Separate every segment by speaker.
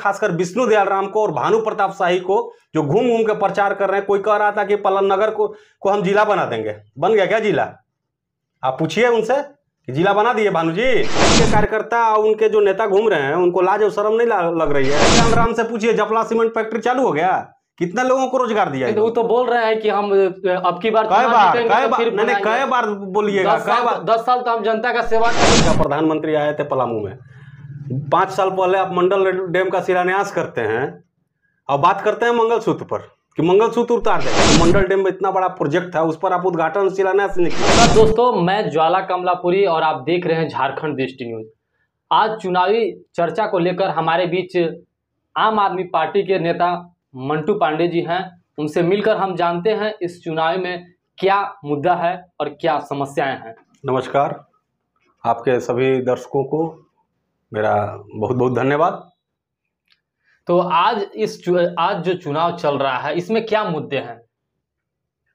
Speaker 1: खासकर विष्णु दयाल राम को और भानु प्रताप शाही को जो घूम घूम के प्रचार कर रहे हैं कोई कह रहा था कि पलन नगर को को हम जिला बना देंगे बन गया क्या जिला आप पूछिए उनसे कि जिला बना दिए भानु जी उनके कार्यकर्ता और उनके जो नेता घूम रहे हैं उनको लाज और शर्म नहीं लग रही है दयाल राम से पूछिए जपला सीमेंट फैक्ट्री चालू हो गया कितना लोगों को रोजगार दिया वो तो बोल रहे हैं कि हम अब की बार कई बार कई तो बार मैंने कई बार बोलिएगा कई बार तो, दस साल तो हम जनता का सेवा प्रधानमंत्री आए थे पलामू में पांच साल पहले आप मंडल डैम का शिलान्यास करते हैं और बात करते हैं मंगलसूत्र पर कि मंगलसूत्र उतार देगा तो मंडल डैम में इतना बड़ा प्रोजेक्ट था उस पर आप उद्घाटन शिलान्यास नहीं दोस्तों मैं ज्वाला कमलापुरी और आप देख रहे हैं झारखंड दृष्टि न्यूज आज चुनावी चर्चा को लेकर हमारे बीच आम आदमी पार्टी के नेता मंटू पांडे जी हैं उनसे मिलकर हम जानते हैं इस चुनाव में क्या मुद्दा है और क्या समस्याएं हैं नमस्कार आपके सभी दर्शकों को मेरा बहुत बहुत धन्यवाद तो आज इस आज जो चुनाव चल रहा है इसमें क्या मुद्दे हैं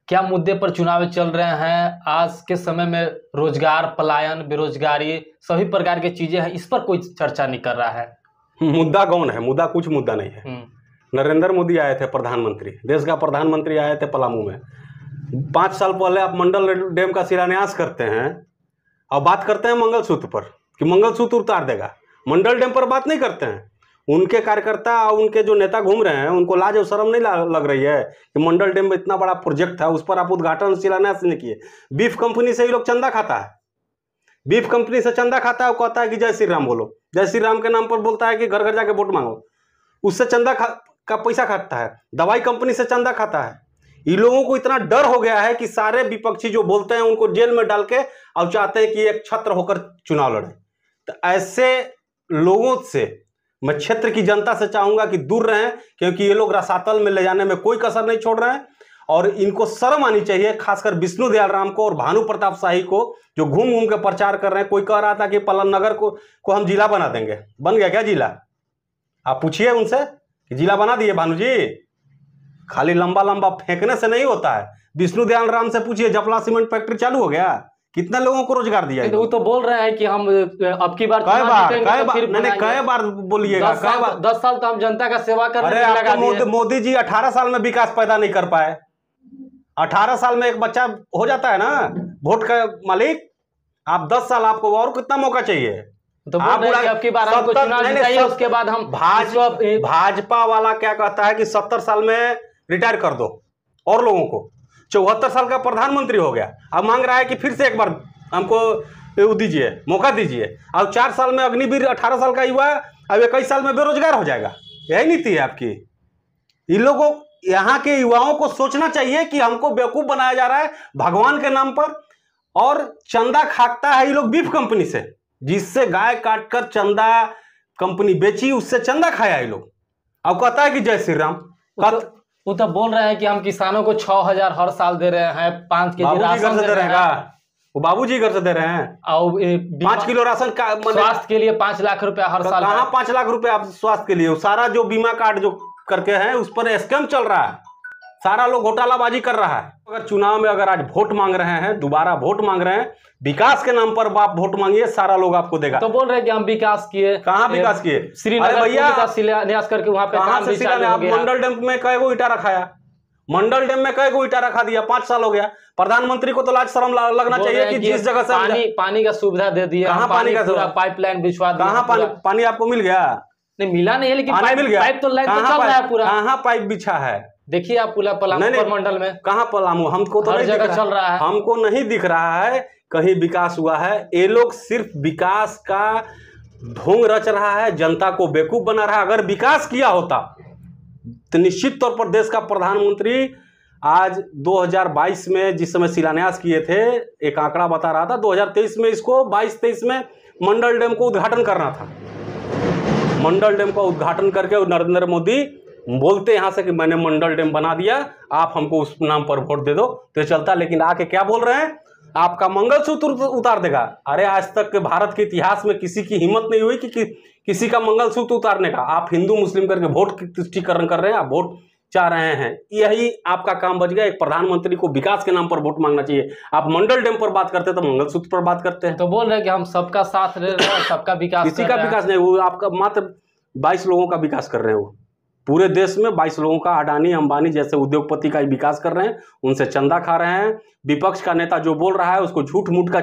Speaker 1: क्या मुद्दे पर चुनाव चल रहे हैं आज के समय में रोजगार पलायन बेरोजगारी सभी प्रकार की चीजें हैं इस पर कोई चर्चा नहीं कर रहा है मुद्दा कौन है मुद्दा कुछ मुद्दा नहीं है हम्म। नरेंद्र मोदी आए थे प्रधानमंत्री देश का प्रधानमंत्री आए थे पलामू में पांच साल पहले आप मंडल डैम का शिलान्यास करते हैं और बात करते हैं मंगलसूत्र पर कि मंगलसूत्र उतार देगा मंडल डैम पर बात नहीं करते हैं उनके कार्यकर्ता और उनके जो नेता घूम रहे हैं उनको लाज और शर्म नहीं लग रही है कि मंडल डैम में इतना बड़ा प्रोजेक्ट था उस पर आप उद्घाटन शिलान्यास नहीं किए बीफ कंपनी से ही लोग चंदा खाता है बीफ कंपनी से चंदा खाता है और कहता है कि जय श्री राम बोलो जय श्री राम के नाम पर बोलता है कि घर घर जाके वोट मांगो उससे चंदा खा का पैसा खाता है दवाई कंपनी से चंदा खाता है इन लोगों को इतना डर हो गया है कि सारे विपक्षी जो बोलते हैं उनको जेल में डाल के और चाहते हैं कि एक छत्र होकर चुनाव लड़े तो ऐसे लोगों से मैं क्षेत्र की जनता से चाहूंगा कि दूर रहें क्योंकि ये लोग रसातल में ले जाने में कोई कसर नहीं छोड़ रहे हैं और इनको शर्म आनी चाहिए खासकर विष्णु दयाल राम को और भानु प्रताप शाही को जो घूम घूम के प्रचार कर रहे हैं कोई कह रहा था कि पलन नगर को को हम जिला बना देंगे बन गया क्या जिला आप पूछिए उनसे कि जिला बना दिए भानु जी खाली लंबा लंबा फेंकने से नहीं होता है विष्णु दयाल राम से पूछिए जपला सीमेंट फैक्ट्री चालू हो गया कितना लोगों को रोजगार दिया तो वो तो बोल रहे हैं कि हम अब की बार कई बार तो कई बार मैंने कई बार बोलिएगा कई तो, बार दस साल तो हम जनता का सेवा कर रहे मोदी जी अठारह साल में विकास पैदा नहीं कर पाए अठारह साल में एक बच्चा हो जाता है ना वोट का मालिक आप दस साल आपको और कितना मौका चाहिए तो आप आपकी बार चुनाव उसके बाद हम भाजपा भाजपा वाला क्या कहता है कि सत्तर साल में रिटायर कर दो और लोगों को चौहत्तर साल का प्रधानमंत्री हो गया अब मांग रहा है कि फिर से एक बार हमको दीजिए मौका दीजिए अब चार साल में अग्निवीर अठारह साल का युवा अब इक्कीस साल में बेरोजगार हो जाएगा यही नीति है आपकी इन लोगों यहाँ के युवाओं को सोचना चाहिए कि हमको बेवकूफ़ बनाया जा रहा है भगवान के नाम पर और चंदा खाकता है ये लोग बीफ कंपनी से जिससे गाय काट कर चंदा कंपनी बेची उससे चंदा खाया ये लोग अब कहता है कि जय श्री राम मतलब वो तो बोल रहे हैं कि हम किसानों को छह हजार हर साल दे रहे हैं पांच के जी राशन दे रहे हैं वो बाबूजी घर से दे रहे हैं और पांच किलो राशन का मतलब- स्वास्थ्य के लिए पांच लाख रुपया हर तो साल कहाँ पांच लाख रुपया स्वास्थ्य के लिए सारा जो बीमा कार्ड जो करके है उस पर स्कैम चल रहा है सारा लोग घोटालाबाजी कर रहा है अगर चुनाव में अगर आज वोट मांग रहे हैं दोबारा वोट मांग रहे हैं विकास के नाम पर आप वोट मांगिए सारा लोग आपको देगा तो बोल रहे हैं कि हम विकास किए कहाँ विकास किए श्रीनगर भैया शिलान्यास करके वहां पे मंडल डैम में कई गो ईटा रखाया मंडल डैम में कई गो ईटा रखा दिया पांच साल हो गया प्रधानमंत्री को तो लाज शर्म लगना चाहिए कि जिस जगह से पानी पानी का सुविधा दे दिया कहाँ पानी का सुविधा पाइपलाइन बिछवा कहाँ पानी आपको मिल गया नहीं मिला नहीं है लेकिन पाइप तो लाइन चल पूरा कहाँ पाइप बिछा है देखिए आप पूरा पलामू मंडल में कहा पलामू हमको तो नहीं जगह चल रहा है हमको नहीं दिख रहा है कहीं विकास हुआ है ये लोग सिर्फ विकास का ढोंग रच रहा है जनता को बेकूफ बना रहा है अगर विकास किया होता तो निश्चित तौर पर देश का प्रधानमंत्री आज 2022 में जिस समय शिलान्यास किए थे एक आंकड़ा बता रहा था 2023 में इसको 22 तेईस में मंडल डैम को उद्घाटन करना था मंडल डैम का उद्घाटन करके नरेंद्र मोदी बोलते यहाँ से कि मैंने मंडल डैम बना दिया आप हमको उस नाम पर वोट दे दो तो चलता लेकिन आके क्या बोल रहे हैं आपका मंगलसूत्र उतार देगा अरे आज तक के भारत के इतिहास में किसी की हिम्मत नहीं हुई कि, कि किसी का मंगलसूत्र उतारने का आप हिंदू मुस्लिम करके वोट तुष्टिकरण कर रहे हैं आप वोट चाह रहे हैं यही आपका काम बच गया एक प्रधानमंत्री को विकास के नाम पर वोट मांगना चाहिए आप मंडल डैम पर बात करते हैं तो मंगलसूत्र पर बात करते हैं तो बोल रहे हैं कि हम सबका साथ सबका विकास किसी का विकास नहीं वो आपका मात्र बाईस लोगों का विकास कर रहे हैं वो पूरे देश में 22 लोगों का अडानी अंबानी जैसे उद्योगपति का विकास कर रहे हैं उनसे चंदा खा रहे हैं विपक्ष का नेता जो बोल रहा है उसको झूठ मूठ का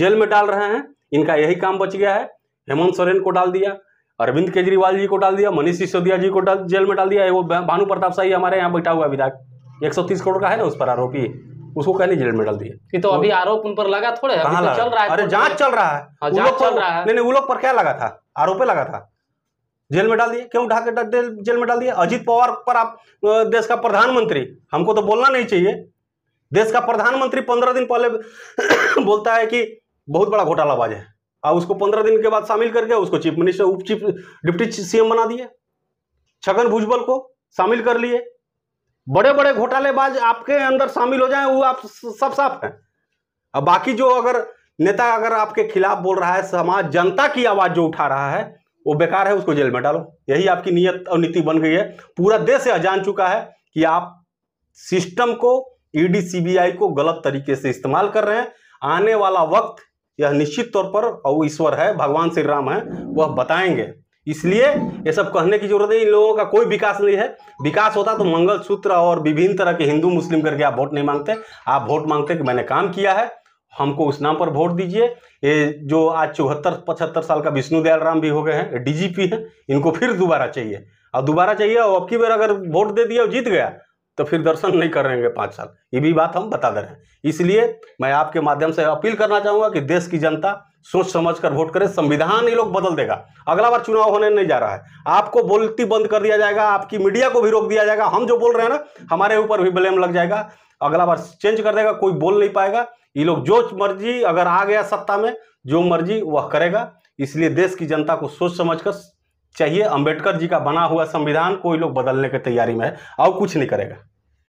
Speaker 1: जेल में डाल रहे हैं इनका यही काम बच गया है हेमंत सोरेन को डाल दिया अरविंद केजरीवाल जी को डाल दिया मनीष सिसोदिया जी को डाल जेल में डाल दिया वो भानु प्रताप शाही हमारे यहाँ बैठा हुआ विधायक एक सौ तीस करोड़ का है ना उस पर आरोपी उसको कहने जेल में डाल दिया कि तो, तो अभी आरोप उन पर लगा थोड़े अभी तो चल रहा है अरे जांच चल हाँ, रहा है नहीं नहीं वो लोग पर क्या लगा था आरोप लगा था जेल में डाल दिए क्यों उठा के जेल में डाल दिए अजीत पवार पर आप देश का प्रधानमंत्री हमको तो बोलना नहीं चाहिए देश का प्रधानमंत्री पंद्रह दिन पहले बोलता है कि बहुत बड़ा घोटालाबाज है और उसको पंद्रह दिन के बाद शामिल करके उसको चीफ मिनिस्टर उप चीफ डिप्टी सीएम बना दिए छगन भुजबल को शामिल कर लिए बड़े बड़े घोटालेबाज आपके अंदर शामिल हो जाए वो आप सब साफ हैं अब बाकी जो अगर नेता अगर आपके खिलाफ बोल रहा है समाज जनता की आवाज जो उठा रहा है वो बेकार है उसको जेल में डालो यही आपकी नीयत और नीति बन गई है पूरा देश यह जान चुका है कि आप सिस्टम को ईडी सीबीआई को गलत तरीके से इस्तेमाल कर रहे हैं आने वाला वक्त यह निश्चित तौर पर और ईश्वर है भगवान श्री राम है वह बताएंगे इसलिए ये सब कहने की जरूरत है इन लोगों का कोई विकास नहीं है विकास होता तो मंगल सूत्र और विभिन्न तरह के हिंदू मुस्लिम करके आप वोट नहीं मांगते आप वोट मांगते कि मैंने काम किया है हमको उस नाम पर वोट दीजिए ये जो आज चौहत्तर पचहत्तर साल का विष्णु दयाल राम भी हो गए हैं डीजीपी हैं इनको फिर दोबारा चाहिए और दोबारा चाहिए और अब की बार अगर वोट दे दिया और जीत गया तो फिर दर्शन नहीं करेंगे पाँच साल ये भी बात हम बता दे रहे हैं इसलिए मैं आपके माध्यम से अपील करना चाहूँगा कि देश की जनता सोच समझ कर वोट करे संविधान ये लोग बदल देगा अगला बार चुनाव होने नहीं जा रहा है आपको बोलती बंद कर दिया जाएगा आपकी मीडिया को भी रोक दिया जाएगा हम जो बोल रहे हैं ना हमारे ऊपर भी ब्लेम लग जाएगा अगला बार चेंज कर देगा कोई बोल नहीं पाएगा ये लोग जो मर्जी अगर आ गया सत्ता में जो मर्जी वह करेगा इसलिए देश की जनता को सोच समझ कर चाहिए अम्बेडकर जी का बना हुआ संविधान कोई लोग बदलने की तैयारी में है और कुछ नहीं करेगा